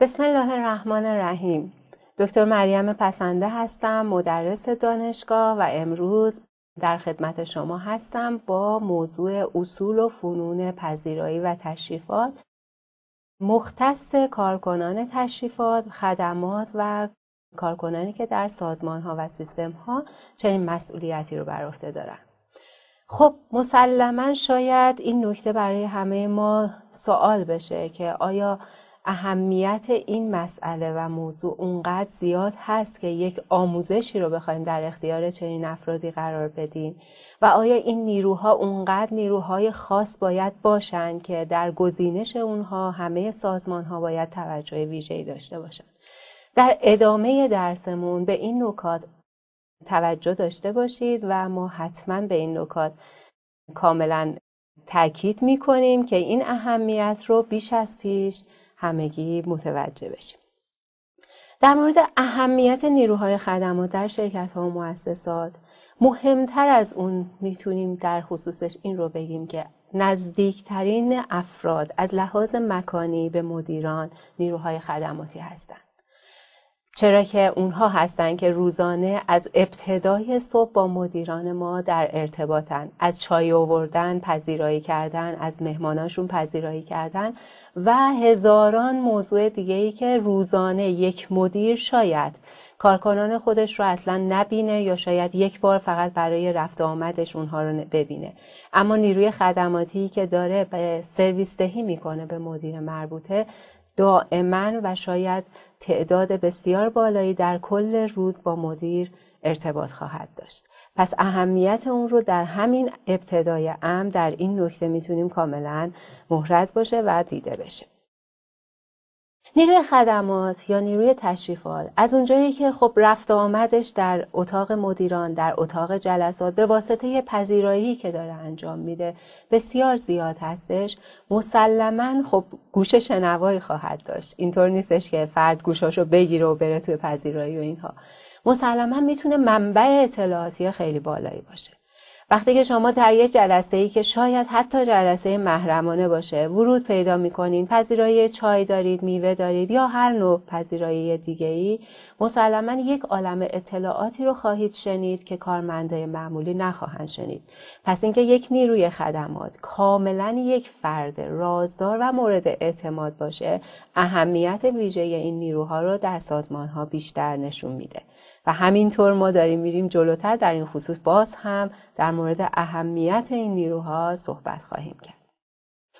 بسم الله الرحمن الرحیم دکتر مریم پسنده هستم مدرس دانشگاه و امروز در خدمت شما هستم با موضوع اصول و فنون پذیرایی و تشریفات مختص کارکنان تشریفات، خدمات و کارکنانی که در سازمان ها و سیستم ها چنین مسئولیتی رو بر عهده دارن. خب مسلما شاید این نکته برای همه ما سوال بشه که آیا اهمیت این مسئله و موضوع اونقدر زیاد هست که یک آموزشی رو بخوایم در اختیار چنین افرادی قرار بدیم و آیا این نیروها اونقدر نیروهای خاص باید باشند که در گزینش اونها همه سازمانها باید توجه ویژه‌ای داشته باشند در ادامه درسمون به این نکات توجه داشته باشید و ما حتما به این نکات کاملا تاکید می کنیم که این اهمیت رو بیش از پیش همگی متوجه بشیم در مورد اهمیت نیروهای خدمات در شرکت ها و مؤسسات مهمتر از اون میتونیم در خصوصش این رو بگیم که نزدیکترین افراد از لحاظ مکانی به مدیران نیروهای خدماتی هستند چرا که اونها هستند که روزانه از ابتدای صبح با مدیران ما در ارتباطن از چای آوردن پذیرایی کردن از مهماناشون پذیرایی کردن و هزاران موضوع دیگه ای که روزانه یک مدیر شاید کارکنان خودش رو اصلا نبینه یا شاید یک بار فقط برای رفت آمدش اونها رو ببینه اما نیروی خدماتی که داره به سرویس دهی میکنه به مدیر مربوطه دائما و شاید تعداد بسیار بالایی در کل روز با مدیر ارتباط خواهد داشت پس اهمیت اون رو در همین ابتدای ام در این نکته میتونیم کاملا محرز باشه و دیده بشه نیروی خدمات یا نیروی تشریفات از اونجایی که خب رفت و آمدش در اتاق مدیران در اتاق جلسات به واسطه پذیرایی که داره انجام میده بسیار زیاد هستش مسلما خب گوش شنوایی خواهد داشت اینطور نیستش که فرد گوشاشو بگیره و بره توی پذیرایی و اینها مسلما میتونه منبع اطلاعاتی خیلی بالایی باشه وقتی که شما در یک جلسه ای که شاید حتی جلسه محرمانه باشه ورود پیدا میکنین پذیرایی چای دارید میوه دارید یا هر نوع پذیرایی دیگه ای مسلما یک عالم اطلاعاتی رو خواهید شنید که کارمندای معمولی نخواهند شنید پس اینکه یک نیروی خدمات کاملا یک فرد رازدار و مورد اعتماد باشه اهمیت ویژه این نیروها رو در سازمان ها بیشتر نشون میده و همینطور ما داریم میریم جلوتر در این خصوص باز هم در مورد اهمیت این نیروها صحبت خواهیم کرد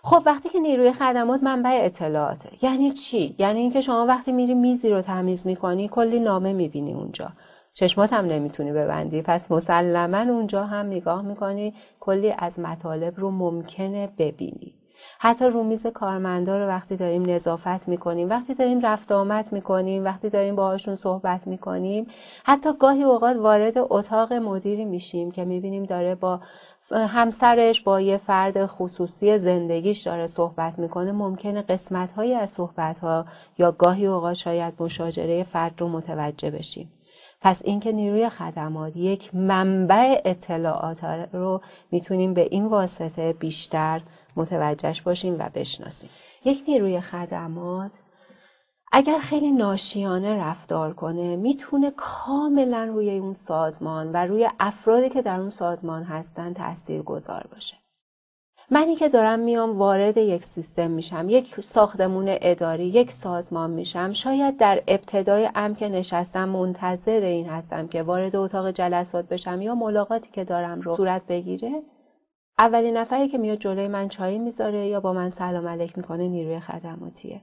خب وقتی که نیروی خدمات منبع اطلاعاته یعنی چی یعنی اینکه شما وقتی میری میزی رو تمیز میکنی کلی نامه میبینی اونجا چشمات هم نمیتونی ببندی پس مسلما اونجا هم نگاه میکنی کلی از مطالب رو ممکنه ببینی حتی رومیز کارمندا رو وقتی داریم نظافت میکنیم وقتی داریم رفت آمد میکنیم وقتی داریم باهاشون صحبت میکنیم حتی گاهی اوقات وارد اتاق مدیری میشیم که میبینیم داره با همسرش با یه فرد خصوصی زندگیش داره صحبت میکنه ممکنه قسمت های از صحبت ها یا گاهی اوقات شاید مشاجره فرد رو متوجه بشیم پس اینکه نیروی خدمات یک منبع اطلاعات رو میتونیم به این واسطه بیشتر متوجهش باشیم و بشناسیم یک نیروی خدمات اگر خیلی ناشیانه رفتار کنه میتونه کاملا روی اون سازمان و روی افرادی که در اون سازمان هستن تأثیر گذار باشه منی که دارم میام وارد یک سیستم میشم یک ساختمون اداری یک سازمان میشم شاید در ابتدای ام که نشستم منتظر این هستم که وارد اتاق جلسات بشم یا ملاقاتی که دارم رو صورت بگیره اولین نفری که میاد جلوی من چای میذاره یا با من سلام علیک میکنه نیروی خدماتیه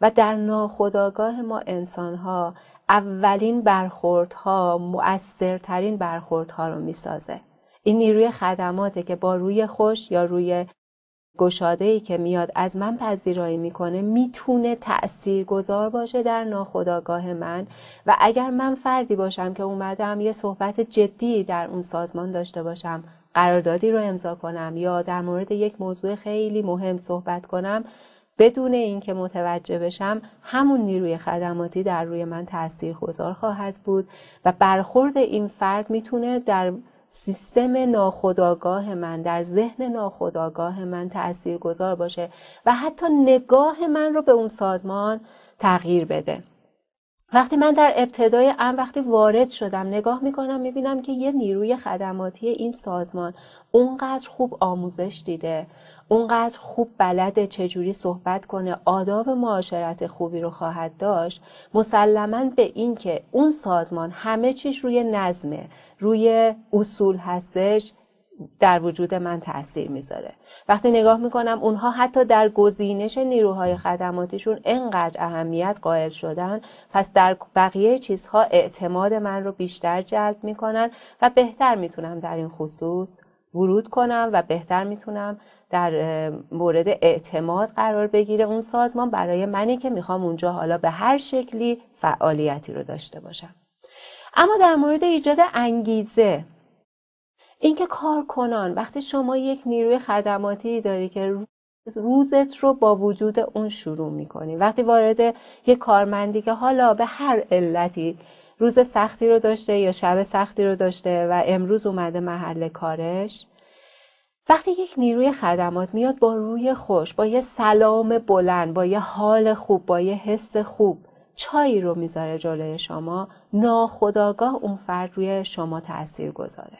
و در ناخودآگاه ما انسانها اولین برخوردها مؤثرترین برخوردها رو میسازه این نیروی خدماته که با روی خوش یا روی گشاده ای که میاد از من پذیرایی میکنه میتونه تأثیر گذار باشه در ناخودآگاه من و اگر من فردی باشم که اومدم یه صحبت جدی در اون سازمان داشته باشم قراردادی رو امضا کنم یا در مورد یک موضوع خیلی مهم صحبت کنم بدون اینکه متوجه بشم همون نیروی خدماتی در روی من تأثیر گذار خواهد بود و برخورد این فرد میتونه در سیستم ناخودآگاه من در ذهن ناخودآگاه من تأثیر گذار باشه و حتی نگاه من رو به اون سازمان تغییر بده وقتی من در ابتدای ام وقتی وارد شدم نگاه میکنم میبینم که یه نیروی خدماتی این سازمان اونقدر خوب آموزش دیده اونقدر خوب بلده چجوری صحبت کنه آداب معاشرت خوبی رو خواهد داشت مسلما به این که اون سازمان همه چیش روی نظمه روی اصول هستش در وجود من تاثیر میذاره وقتی نگاه میکنم اونها حتی در گزینش نیروهای خدماتیشون انقدر اهمیت قائل شدن پس در بقیه چیزها اعتماد من رو بیشتر جلب میکنن و بهتر میتونم در این خصوص ورود کنم و بهتر میتونم در مورد اعتماد قرار بگیره اون سازمان برای منی که میخوام اونجا حالا به هر شکلی فعالیتی رو داشته باشم اما در مورد ایجاد انگیزه اینکه کارکنان وقتی شما یک نیروی خدماتی داری که روزت رو با وجود اون شروع میکنی وقتی وارد یه کارمندی که حالا به هر علتی روز سختی رو داشته یا شب سختی رو داشته و امروز اومده محل کارش وقتی یک نیروی خدمات میاد با روی خوش با یه سلام بلند با یه حال خوب با یه حس خوب چایی رو میذاره جلوی شما ناخداگاه اون فرد روی شما تاثیر گذاره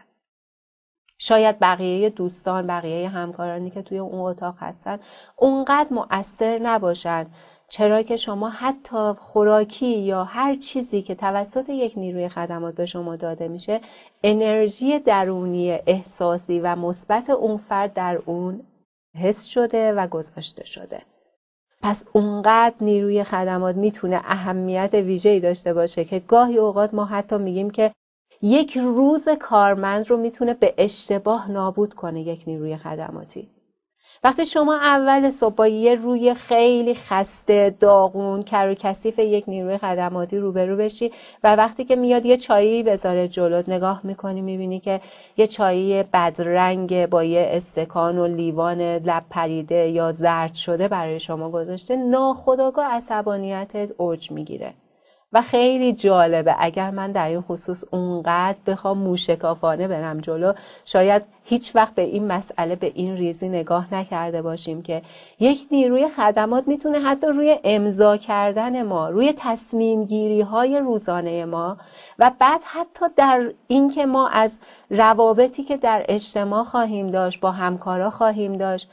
شاید بقیه دوستان بقیه همکارانی که توی اون اتاق هستن اونقدر مؤثر نباشن چرا که شما حتی خوراکی یا هر چیزی که توسط یک نیروی خدمات به شما داده میشه انرژی درونی احساسی و مثبت اون فرد در اون حس شده و گذاشته شده پس اونقدر نیروی خدمات میتونه اهمیت ویژه‌ای داشته باشه که گاهی اوقات ما حتی میگیم که یک روز کارمند رو میتونه به اشتباه نابود کنه یک نیروی خدماتی وقتی شما اول صبح با یه روی خیلی خسته داغون کر و کثیف یک نیروی خدماتی روبرو بشی و وقتی که میاد یه چایی بذاره جلوت نگاه میکنی میبینی که یه چایی بدرنگ با یه استکان و لیوان لب پریده یا زرد شده برای شما گذاشته ناخداگاه عصبانیتت اوج میگیره و خیلی جالبه اگر من در این خصوص اونقدر بخوام موشکافانه برم جلو شاید هیچ وقت به این مسئله به این ریزی نگاه نکرده باشیم که یک نیروی خدمات میتونه حتی روی امضا کردن ما روی تصمیم گیری های روزانه ما و بعد حتی در اینکه ما از روابطی که در اجتماع خواهیم داشت با همکارا خواهیم داشت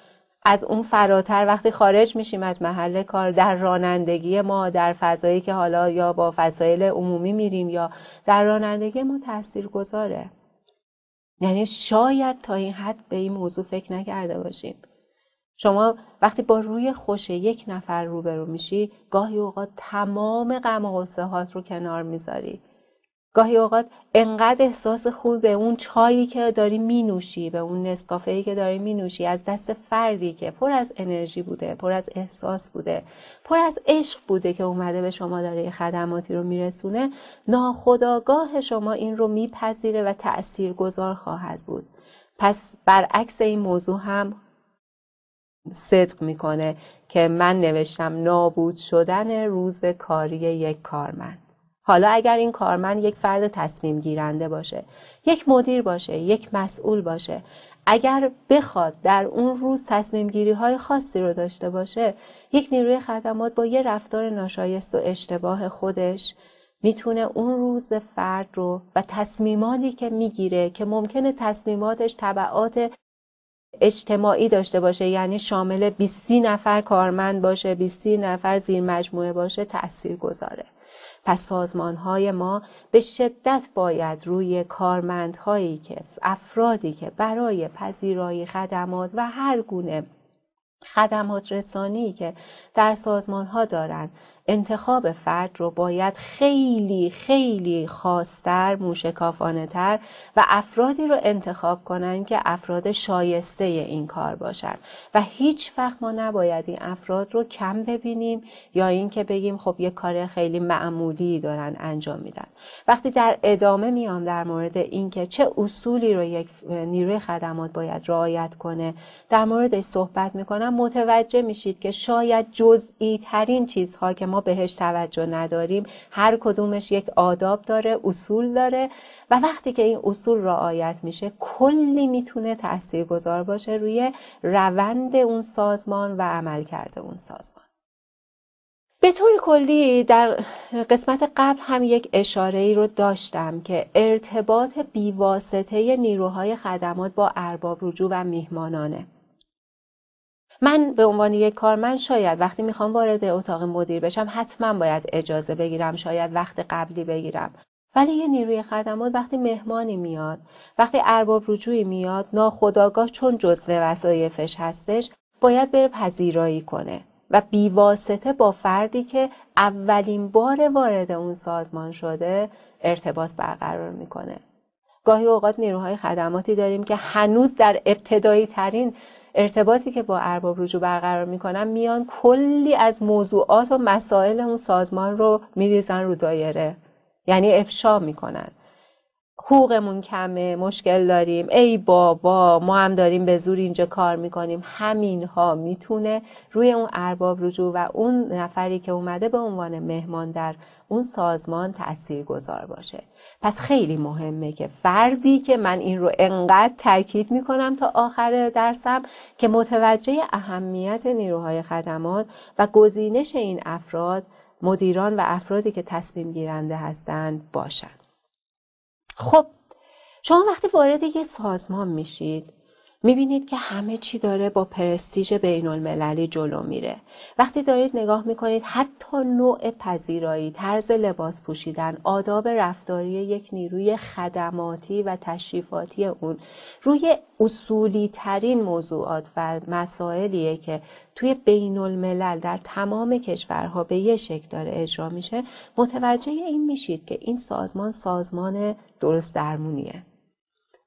از اون فراتر وقتی خارج میشیم از محل کار در رانندگی ما در فضایی که حالا یا با فضایل عمومی میریم یا در رانندگی ما تاثیر گذاره یعنی شاید تا این حد به این موضوع فکر نکرده باشیم شما وقتی با روی خوش یک نفر روبرو میشی گاهی اوقات تمام غم و رو کنار میذاری گاهی اوقات انقدر احساس خوبی به اون چایی که داری می نوشی به اون نسکافهی که داری می نوشی از دست فردی که پر از انرژی بوده پر از احساس بوده پر از عشق بوده که اومده به شما داره خدماتی رو میرسونه ناخداگاه شما این رو میپذیره و تأثیر گذار خواهد بود پس برعکس این موضوع هم صدق میکنه که من نوشتم نابود شدن روز کاری یک کارمند حالا اگر این کارمند یک فرد تصمیم گیرنده باشه یک مدیر باشه یک مسئول باشه اگر بخواد در اون روز تصمیم گیری های خاصی رو داشته باشه یک نیروی خدمات با یه رفتار ناشایست و اشتباه خودش میتونه اون روز فرد رو و تصمیماتی که میگیره که ممکنه تصمیماتش تبعات اجتماعی داشته باشه یعنی شامل 20 نفر کارمند باشه 20 نفر زیر مجموعه باشه تاثیر گذاره پس سازمان های ما به شدت باید روی کارمندهایی که افرادی که برای پذیرایی خدمات و هر گونه خدمات رسانی که در سازمان دارند انتخاب فرد رو باید خیلی خیلی خاصتر موشکافانه تر و افرادی رو انتخاب کنن که افراد شایسته این کار باشن و هیچ وقت ما نباید این افراد رو کم ببینیم یا اینکه بگیم خب یه کار خیلی معمولی دارن انجام میدن وقتی در ادامه میام در مورد اینکه چه اصولی رو یک نیروی خدمات باید رعایت کنه در موردش صحبت میکنم متوجه میشید که شاید جزئی ترین چیزها که ما بهش توجه نداریم هر کدومش یک آداب داره اصول داره و وقتی که این اصول رعایت میشه کلی میتونه تاثیرگذار باشه روی روند اون سازمان و عملکرد اون سازمان به طور کلی در قسمت قبل هم یک اشاره ای رو داشتم که ارتباط بیواسطه نیروهای خدمات با ارباب رجوع و میهمانانه من به عنوان یک کارمند شاید وقتی میخوام وارد اتاق مدیر بشم حتما باید اجازه بگیرم شاید وقت قبلی بگیرم ولی یه نیروی خدمات وقتی مهمانی میاد وقتی ارباب رجوعی میاد ناخداگاه چون جزو وظایفش هستش باید بره پذیرایی کنه و بیواسطه با فردی که اولین بار وارد اون سازمان شده ارتباط برقرار میکنه گاهی اوقات نیروهای خدماتی داریم که هنوز در ابتدایی ترین ارتباطی که با ارباب رجوع برقرار میکنن میان کلی از موضوعات و مسائل اون سازمان رو میریزن رو دایره یعنی افشا میکنن حقوقمون کمه مشکل داریم ای بابا ما هم داریم به زور اینجا کار میکنیم همین ها میتونه روی اون ارباب رجوع و اون نفری که اومده به عنوان مهمان در اون سازمان تاثیر گذار باشه پس خیلی مهمه که فردی که من این رو انقدر تاکید میکنم تا آخر درسم که متوجه اهمیت نیروهای خدمات و گزینش این افراد مدیران و افرادی که تصمیم گیرنده هستند باشند خب شما وقتی وارد یک سازمان میشید میبینید که همه چی داره با پرستیژ بین المللی جلو میره. وقتی دارید نگاه میکنید حتی نوع پذیرایی، طرز لباس پوشیدن، آداب رفتاری یک نیروی خدماتی و تشریفاتی اون روی اصولی ترین موضوعات و مسائلیه که توی بین الملل در تمام کشورها به یه شکل داره اجرا میشه متوجه این میشید که این سازمان سازمان درست درمونیه.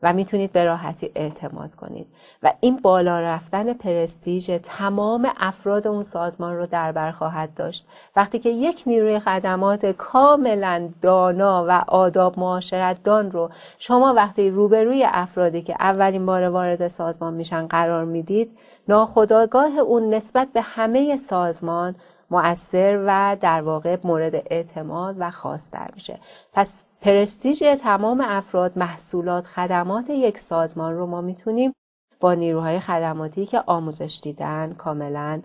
و میتونید به راحتی اعتماد کنید و این بالا رفتن پرستیژ تمام افراد اون سازمان رو در بر خواهد داشت وقتی که یک نیروی خدمات کاملا دانا و آداب معاشرت دان رو شما وقتی روبروی افرادی که اولین بار وارد سازمان میشن قرار میدید ناخداگاه اون نسبت به همه سازمان مؤثر و در واقع مورد اعتماد و خواستر میشه پس پرستیژ تمام افراد محصولات خدمات یک سازمان رو ما میتونیم با نیروهای خدماتی که آموزش دیدن کاملا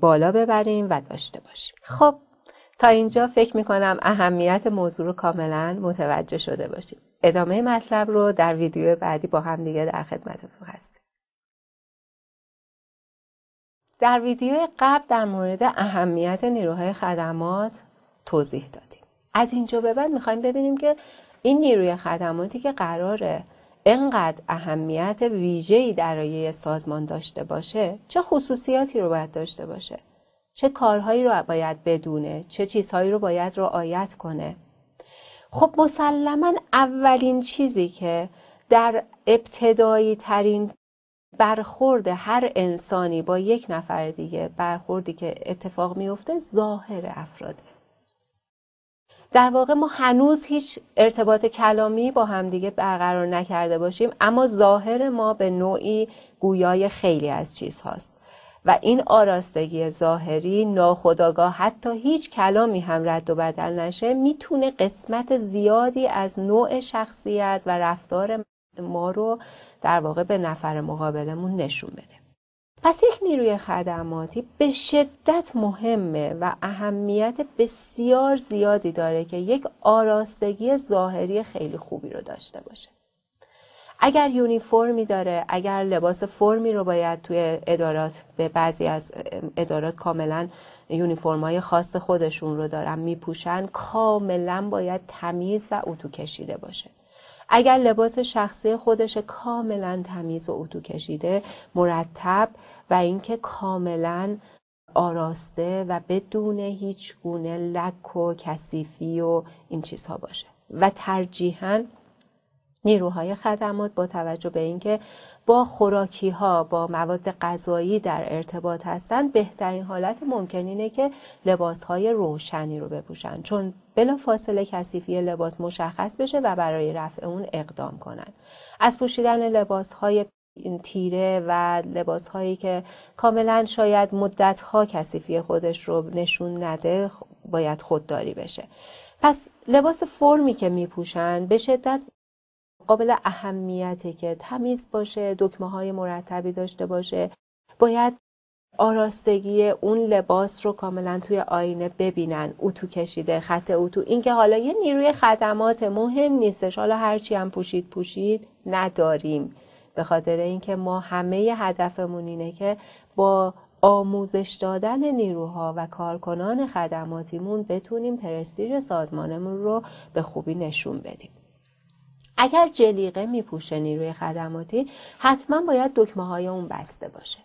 بالا ببریم و داشته باشیم خب تا اینجا فکر میکنم اهمیت موضوع رو کاملا متوجه شده باشیم ادامه مطلب رو در ویدیو بعدی با هم دیگه در خدمتتون هستیم در ویدیو قبل در مورد اهمیت نیروهای خدمات توضیح داد از اینجا به بعد میخوایم ببینیم که این نیروی خدماتی که قراره انقدر اهمیت ویژه‌ای در سازمان داشته باشه چه خصوصیاتی رو باید داشته باشه چه کارهایی رو باید بدونه چه چیزهایی رو باید رعایت کنه خب مسلما اولین چیزی که در ابتدایی ترین برخورد هر انسانی با یک نفر دیگه برخوردی که اتفاق میفته ظاهر افراده در واقع ما هنوز هیچ ارتباط کلامی با همدیگه برقرار نکرده باشیم اما ظاهر ما به نوعی گویای خیلی از هاست و این آراستگی ظاهری ناخداگاه حتی هیچ کلامی هم رد و بدل نشه میتونه قسمت زیادی از نوع شخصیت و رفتار ما رو در واقع به نفر مقابلمون نشون بده پس یک نیروی خدماتی به شدت مهمه و اهمیت بسیار زیادی داره که یک آراستگی ظاهری خیلی خوبی رو داشته باشه اگر یونیفرمی داره اگر لباس فرمی رو باید توی ادارات به بعضی از ادارات کاملا یونیفرم خاص خودشون رو دارن میپوشن کاملا باید تمیز و اتو کشیده باشه اگر لباس شخصی خودش کاملا تمیز و اتو کشیده مرتب و اینکه کاملا آراسته و بدون هیچ گونه لک و کثیفی و این چیزها باشه و ترجیحاً نیروهای خدمات با توجه به اینکه با خوراکی ها با مواد غذایی در ارتباط هستند بهترین حالت ممکن اینه که لباس های روشنی رو بپوشن چون فاصله کسیفی لباس مشخص بشه و برای رفع اون اقدام کنن. از پوشیدن لباس های تیره و لباس هایی که کاملا شاید مدت ها کثیفی خودش رو نشون نده باید خودداری بشه پس لباس فرمی که میپوشن به شدت قابل اهمیته که تمیز باشه دکمه های مرتبی داشته باشه باید آراستگی اون لباس رو کاملا توی آینه ببینن اتو کشیده خط اتو اینکه حالا یه نیروی خدمات مهم نیستش حالا هرچی هم پوشید پوشید نداریم به خاطر اینکه ما همه هدفمون اینه که با آموزش دادن نیروها و کارکنان خدماتیمون بتونیم پرستیژ سازمانمون رو به خوبی نشون بدیم اگر جلیقه میپوشه نیروی خدماتی حتما باید دکمه های اون بسته باشه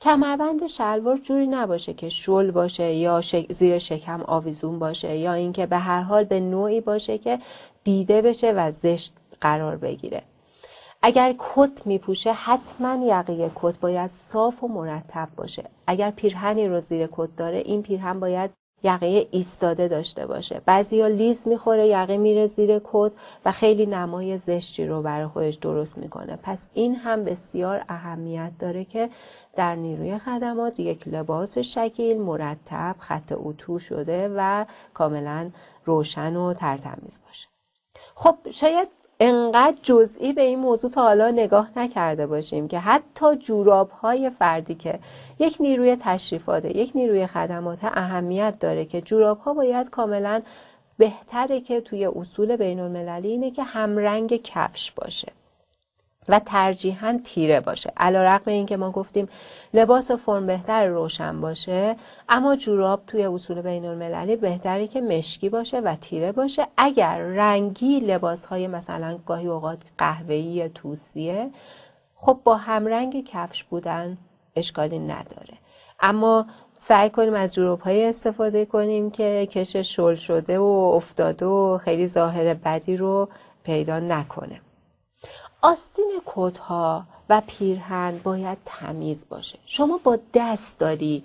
کمربند شلوار جوری نباشه که شل باشه یا زیر شکم آویزون باشه یا اینکه به هر حال به نوعی باشه که دیده بشه و زشت قرار بگیره اگر کت میپوشه حتما یقه کت باید صاف و مرتب باشه اگر پیرهنی رو زیر کت داره این پیرهن باید یقه ایستاده داشته باشه بعضیا لیز میخوره یقه میره زیر کد و خیلی نمای زشتی رو برای خودش درست میکنه پس این هم بسیار اهمیت داره که در نیروی خدمات یک لباس شکیل مرتب خط اتو شده و کاملا روشن و ترتمیز باشه خب شاید انقدر جزئی به این موضوع تا حالا نگاه نکرده باشیم که حتی جوراب های فردی که یک نیروی تشریفاته یک نیروی خدمات اهمیت داره که جوراب ها باید کاملا بهتره که توی اصول بین المللی اینه که همرنگ کفش باشه و ترجیحاً تیره باشه علا رقم این که ما گفتیم لباس و فرم بهتر روشن باشه اما جوراب توی اصول بین المللی بهتره که مشکی باشه و تیره باشه اگر رنگی لباس های مثلا گاهی اوقات قهوه‌ای توسیه خب با همرنگ کفش بودن اشکالی نداره اما سعی کنیم از جروب های استفاده کنیم که کش شل شده و افتاده و خیلی ظاهر بدی رو پیدا نکنه آستین کتها و پیرهن باید تمیز باشه شما با دست داری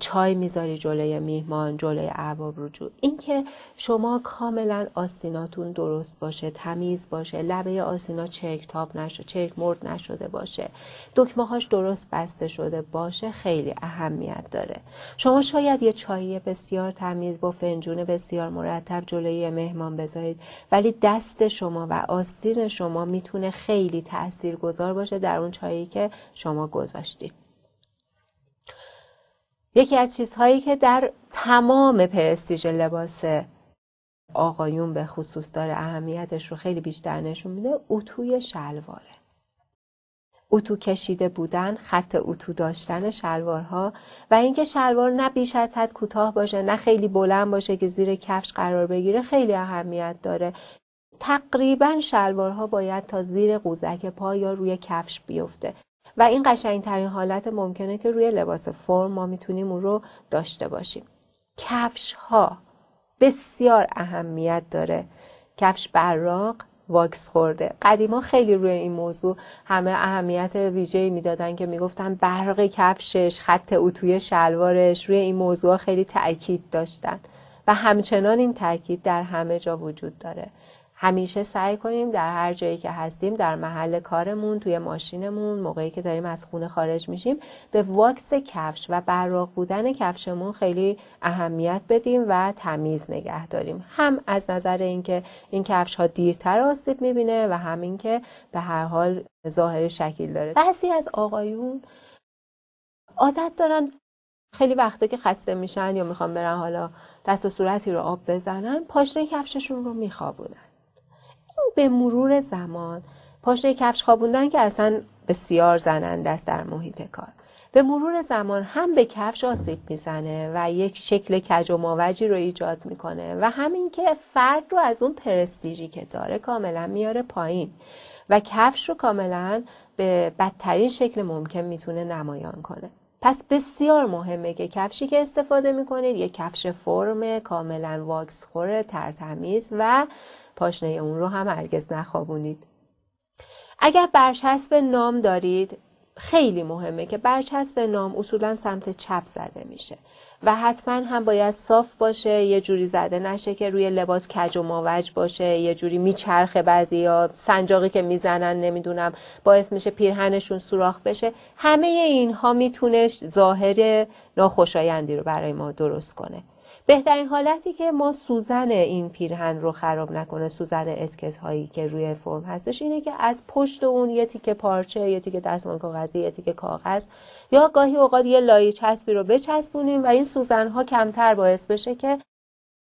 چای میذاری جلوی میهمان جلوی ارباب رجوع اینکه شما کاملا آستیناتون درست باشه تمیز باشه لبه آستینا چرک تاب نشده چرک مرد نشده باشه دکمه هاش درست بسته شده باشه خیلی اهمیت داره شما شاید یه چایی بسیار تمیز با فنجون بسیار مرتب جلوی مهمان بذارید ولی دست شما و آستین شما میتونه خیلی تاثیرگذار باشه در اون چایی که شما گذاشتید یکی از چیزهایی که در تمام پرستیژ لباس آقایون به خصوص داره اهمیتش رو خیلی بیشتر نشون میده اتوی شلواره اتو کشیده بودن خط اتو داشتن شلوارها و اینکه شلوار نه بیش از حد کوتاه باشه نه خیلی بلند باشه که زیر کفش قرار بگیره خیلی اهمیت داره تقریبا شلوارها باید تا زیر قوزک پا یا روی کفش بیفته و این قشنگترین حالت ممکنه که روی لباس فرم ما میتونیم اون رو داشته باشیم کفش ها بسیار اهمیت داره کفش براق واکس خورده قدیما خیلی روی این موضوع همه اهمیت ویژه‌ای میدادن که میگفتن برق کفشش خط اتوی شلوارش روی این موضوع خیلی تاکید داشتن و همچنان این تاکید در همه جا وجود داره همیشه سعی کنیم در هر جایی که هستیم در محل کارمون توی ماشینمون موقعی که داریم از خونه خارج میشیم به واکس کفش و براق بودن کفشمون خیلی اهمیت بدیم و تمیز نگه داریم هم از نظر اینکه این, کفش ها دیرتر آسیب میبینه و هم اینکه به هر حال ظاهر شکیل داره بعضی از آقایون عادت دارن خیلی وقتا که خسته میشن یا میخوان برن حالا دست و صورتی رو آب بزنن پاشنه کفششون رو میخوابونن به مرور زمان پاشنه کفش خوابوندن که اصلا بسیار زننده است در محیط کار به مرور زمان هم به کفش آسیب میزنه و یک شکل کج و ماوجی رو ایجاد میکنه و همین که فرد رو از اون پرستیژی که داره کاملا میاره پایین و کفش رو کاملا به بدترین شکل ممکن میتونه نمایان کنه پس بسیار مهمه که کفشی که استفاده میکنید یک کفش فرم کاملا واکس خوره ترتمیز و پاشنه اون رو هم هرگز نخوابونید اگر برچسب نام دارید خیلی مهمه که برچسب نام اصولا سمت چپ زده میشه و حتما هم باید صاف باشه یه جوری زده نشه که روی لباس کج و ماوج باشه یه جوری میچرخه بعضی یا سنجاقی که میزنن نمیدونم باعث میشه پیرهنشون سوراخ بشه همه اینها میتونه ظاهر ناخوشایندی رو برای ما درست کنه بهترین حالتی که ما سوزن این پیرهن رو خراب نکنه سوزن اسکس هایی که روی فرم هستش اینه که از پشت اون یه تیکه پارچه یه تیکه دستمال کاغذی یه تیکه کاغذ یا گاهی اوقات یه لایه چسبی رو بچسبونیم و این سوزن ها کمتر باعث بشه که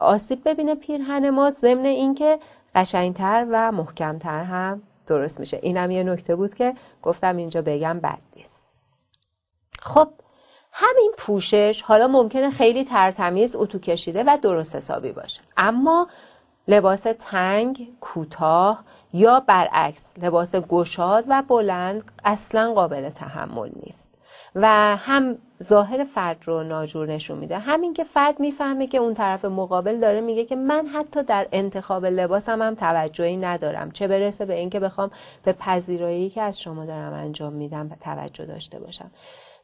آسیب ببینه پیرهن ما ضمن اینکه قشنگتر و محکمتر هم درست میشه اینم یه نکته بود که گفتم اینجا بگم بد نیست خب همین پوشش حالا ممکنه خیلی ترتمیز اتو کشیده و درست حسابی باشه اما لباس تنگ کوتاه یا برعکس لباس گشاد و بلند اصلا قابل تحمل نیست و هم ظاهر فرد رو ناجور نشون میده همین که فرد میفهمه که اون طرف مقابل داره میگه که من حتی در انتخاب لباسم هم توجهی ندارم چه برسه به اینکه بخوام به پذیرایی که از شما دارم انجام میدم توجه داشته باشم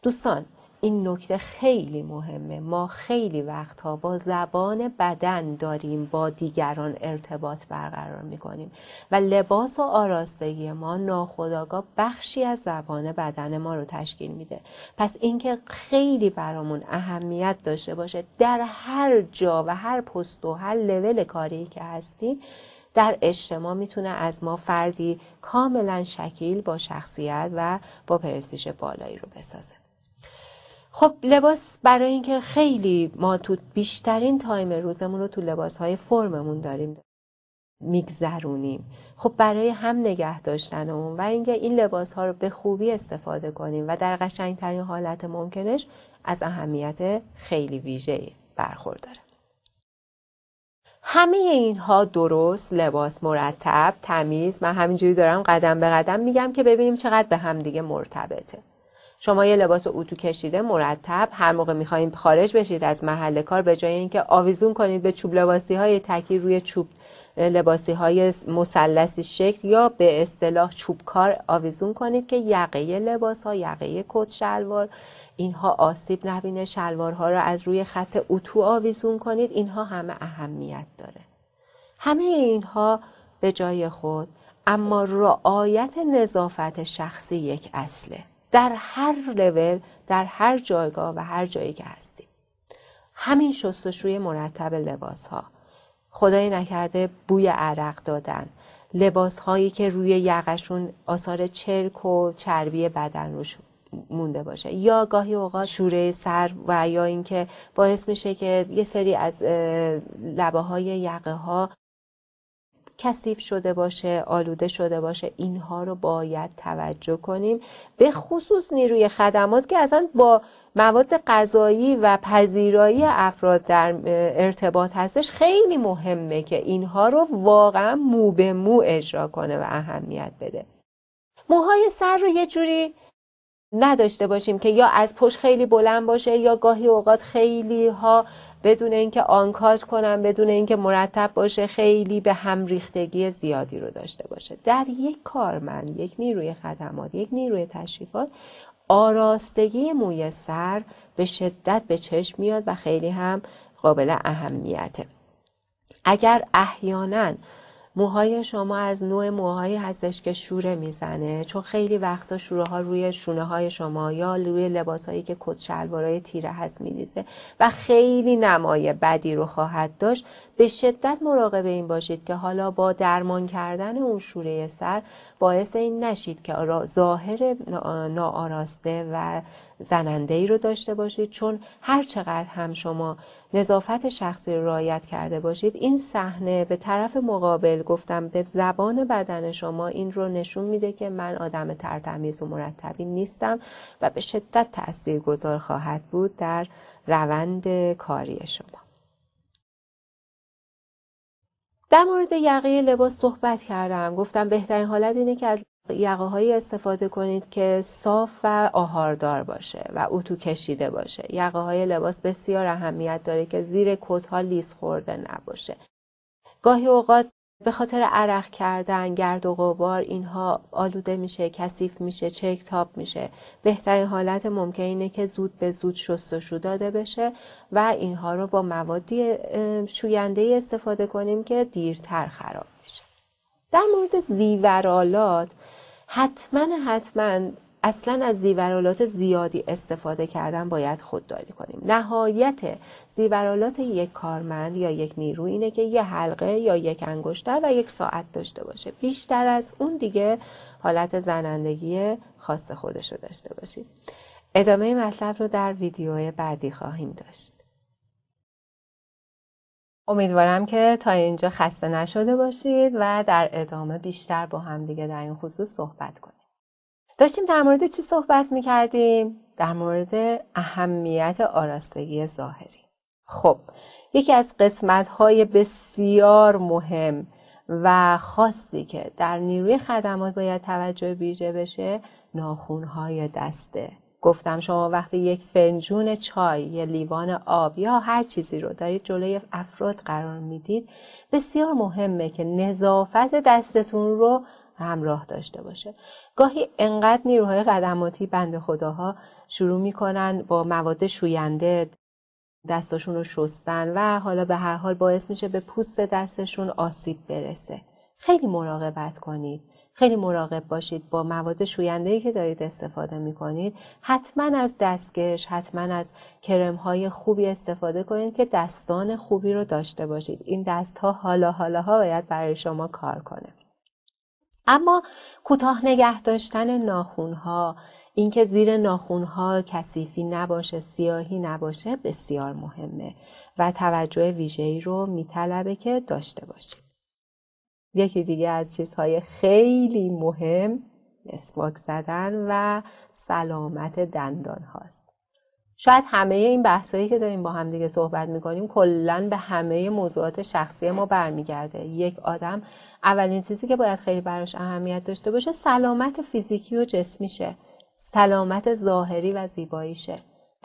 دوستان این نکته خیلی مهمه ما خیلی وقتها با زبان بدن داریم با دیگران ارتباط برقرار میکنیم و لباس و آراستگی ما ناخداغا بخشی از زبان بدن ما رو تشکیل میده پس اینکه خیلی برامون اهمیت داشته باشه در هر جا و هر پست و هر لول کاری که هستیم در اجتماع میتونه از ما فردی کاملا شکیل با شخصیت و با پرستیژ بالایی رو بسازه خب لباس برای اینکه خیلی ما تو بیشترین تایم روزمون رو تو لباس های فرممون داریم میگذرونیم خب برای هم نگه داشتنمون و اینکه این لباس ها رو به خوبی استفاده کنیم و در قشنگترین حالت ممکنش از اهمیت خیلی ویژه برخورداره همه اینها درست لباس مرتب تمیز من همینجوری دارم قدم به قدم میگم که ببینیم چقدر به هم دیگه مرتبطه شما یه لباس اتو کشیده مرتب هر موقع میخواین خارج بشید از محل کار به جای اینکه آویزون کنید به چوب لباسی های تکی روی چوب لباسی های مسلسی شکل یا به اصطلاح چوبکار آویزون کنید که یقه لباس ها یقه کت شلوار اینها آسیب نبینه شلوارها را از روی خط اتو آویزون کنید اینها همه اهمیت داره همه اینها به جای خود اما رعایت نظافت شخصی یک اصله در هر لول در هر جایگاه و هر جایی که هستیم همین شستشوی مرتب لباس ها خدای نکرده بوی عرق دادن لباس هایی که روی یقشون آثار چرک و چربی بدن روش مونده باشه یا گاهی اوقات شوره سر و یا اینکه باعث میشه که یه سری از لبه های یقه ها کثیف شده باشه آلوده شده باشه اینها رو باید توجه کنیم به خصوص نیروی خدمات که اصلا با مواد غذایی و پذیرایی افراد در ارتباط هستش خیلی مهمه که اینها رو واقعا مو به مو اجرا کنه و اهمیت بده موهای سر رو یه جوری نداشته باشیم که یا از پشت خیلی بلند باشه یا گاهی اوقات خیلی ها بدون اینکه آنکار کنم بدون اینکه مرتب باشه خیلی به هم ریختگی زیادی رو داشته باشه در یک کارمند یک نیروی خدمات یک نیروی تشریفات آراستگی موی سر به شدت به چشم میاد و خیلی هم قابل اهمیته اگر احیانا موهای شما از نوع موهایی هستش که شوره میزنه چون خیلی وقتا شوره ها روی شونه های شما یا روی لباس هایی که کت شلوارای تیره هست میریزه و خیلی نمای بدی رو خواهد داشت به شدت مراقب این باشید که حالا با درمان کردن اون شوره سر باعث این نشید که ظاهر ناآراسته و زننده ای رو داشته باشید چون هر چقدر هم شما نظافت شخصی رو رعایت کرده باشید این صحنه به طرف مقابل گفتم به زبان بدن شما این رو نشون میده که من آدم ترتمیز و مرتبی نیستم و به شدت تاثیرگذار خواهد بود در روند کاری شما در مورد یقه لباس صحبت کردم گفتم بهترین حالت اینه که از یقه هایی استفاده کنید که صاف و آهاردار باشه و اتو کشیده باشه یقه های لباس بسیار اهمیت داره که زیر کت ها لیز خورده نباشه گاهی اوقات به خاطر عرق کردن گرد و غبار اینها آلوده میشه کثیف میشه چرک تاب میشه بهترین حالت ممکن اینه که زود به زود شستشو داده بشه و اینها رو با موادی شوینده استفاده کنیم که دیرتر خراب میشه در مورد زیورالات حتما حتما اصلا از زیورالات زیادی استفاده کردن باید خودداری کنیم نهایت زیورالات یک کارمند یا یک نیرو اینه که یه حلقه یا یک انگشتر و یک ساعت داشته باشه بیشتر از اون دیگه حالت زنندگی خاص خودش رو داشته باشیم ادامه مطلب رو در ویدیو بعدی خواهیم داشت امیدوارم که تا اینجا خسته نشده باشید و در ادامه بیشتر با هم دیگه در این خصوص صحبت کنیم. داشتیم در مورد چی صحبت میکردیم؟ در مورد اهمیت آراستگی ظاهری. خب، یکی از قسمت های بسیار مهم و خاصی که در نیروی خدمات باید توجه ویژه بشه ناخونهای دسته گفتم شما وقتی یک فنجون چای یا لیوان آب یا هر چیزی رو دارید جلوی افراد قرار میدید بسیار مهمه که نظافت دستتون رو همراه داشته باشه گاهی انقدر نیروهای قدماتی بند خداها شروع میکنن با مواد شوینده دستشون رو شستن و حالا به هر حال باعث میشه به پوست دستشون آسیب برسه خیلی مراقبت کنید خیلی مراقب باشید با مواد شوینده که دارید استفاده می کنید حتما از دستکش حتما از کرم های خوبی استفاده کنید که دستان خوبی رو داشته باشید این دست ها حالا حالا ها باید برای شما کار کنه اما کوتاه نگه داشتن ناخون ها اینکه زیر ناخون ها کثیفی نباشه سیاهی نباشه بسیار مهمه و توجه ویژه‌ای رو میطلبه که داشته باشید یکی دیگه از چیزهای خیلی مهم مسواک زدن و سلامت دندان هاست شاید همه این بحثایی که داریم با هم دیگه صحبت میکنیم کلا به همه موضوعات شخصی ما برمیگرده یک آدم اولین چیزی که باید خیلی براش اهمیت داشته باشه سلامت فیزیکی و جسمیشه سلامت ظاهری و زیباییشه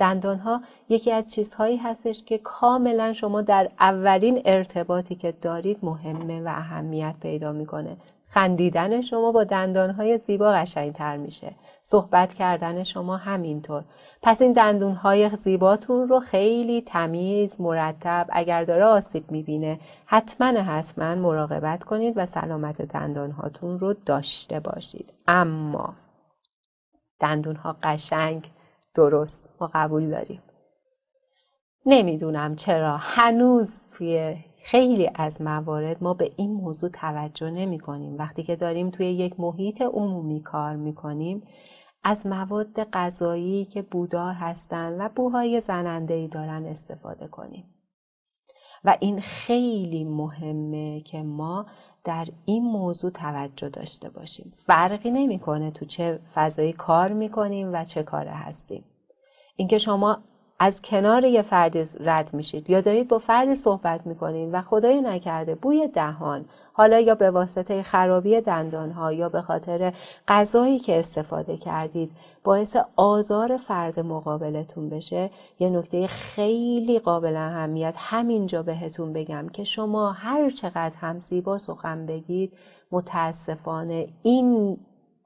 ها یکی از چیزهایی هستش که کاملا شما در اولین ارتباطی که دارید مهمه و اهمیت پیدا میکنه خندیدن شما با های زیبا قشنگتر میشه صحبت کردن شما همینطور پس این های زیباتون رو خیلی تمیز مرتب اگر داره آسیب میبینه حتما حتما مراقبت کنید و سلامت هاتون رو داشته باشید اما ها قشنگ درست ما قبول داریم نمیدونم چرا هنوز توی خیلی از موارد ما به این موضوع توجه نمی کنیم وقتی که داریم توی یک محیط عمومی کار می کنیم از مواد غذایی که بودار هستند و بوهای زننده دارن استفاده کنیم و این خیلی مهمه که ما در این موضوع توجه داشته باشیم فرقی نمیکنه تو چه فضایی کار میکنیم و چه کاره هستیم اینکه شما از کنار یه فرد رد میشید یا دارید با فردی صحبت میکنید و خدای نکرده بوی دهان حالا یا به واسطه خرابی دندان ها یا به خاطر غذایی که استفاده کردید باعث آزار فرد مقابلتون بشه یه نکته خیلی قابل اهمیت همینجا بهتون بگم که شما هر چقدر هم زیبا سخن بگید متاسفانه این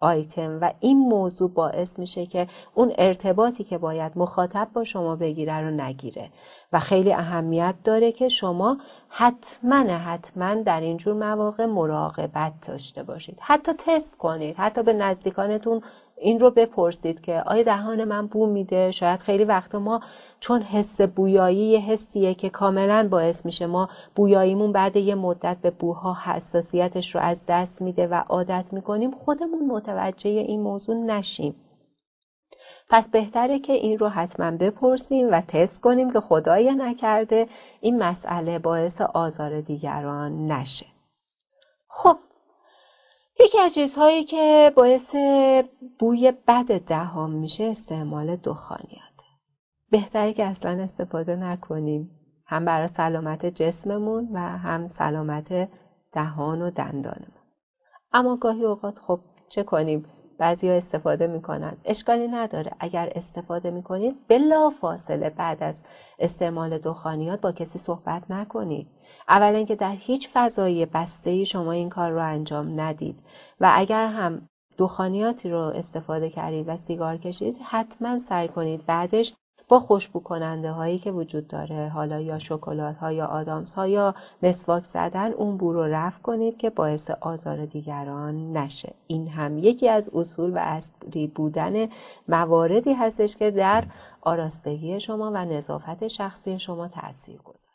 آیتم و این موضوع باعث میشه که اون ارتباطی که باید مخاطب با شما بگیره رو نگیره و خیلی اهمیت داره که شما حتما حتما در اینجور مواقع مراقبت داشته باشید حتی تست کنید حتی به نزدیکانتون این رو بپرسید که آیا دهان من بو میده شاید خیلی وقت ما چون حس بویایی یه حسیه که کاملا باعث میشه ما بویاییمون بعد یه مدت به بوها حساسیتش رو از دست میده و عادت میکنیم خودمون متوجه این موضوع نشیم پس بهتره که این رو حتما بپرسیم و تست کنیم که خدای نکرده این مسئله باعث آزار دیگران نشه خب یکی از چیزهایی که باعث بوی بد دهان میشه استعمال دخانیات بهتری که اصلا استفاده نکنیم هم برای سلامت جسممون و هم سلامت دهان و دندانمون اما گاهی اوقات خب چه کنیم بعضی ها استفاده میکنن اشکالی نداره اگر استفاده میکنید بلا فاصله بعد از استعمال دخانیات با کسی صحبت نکنید اولا که در هیچ فضای بسته ای شما این کار رو انجام ندید و اگر هم دخانیاتی رو استفاده کردید و سیگار کشید حتما سعی کنید بعدش با خوشبو کننده هایی که وجود داره حالا یا شکلات ها یا آدامس ها یا مسواک زدن اون بو رو رفع کنید که باعث آزار دیگران نشه این هم یکی از اصول و اصلی بودن مواردی هستش که در آراستگی شما و نظافت شخصی شما تاثیر گذاره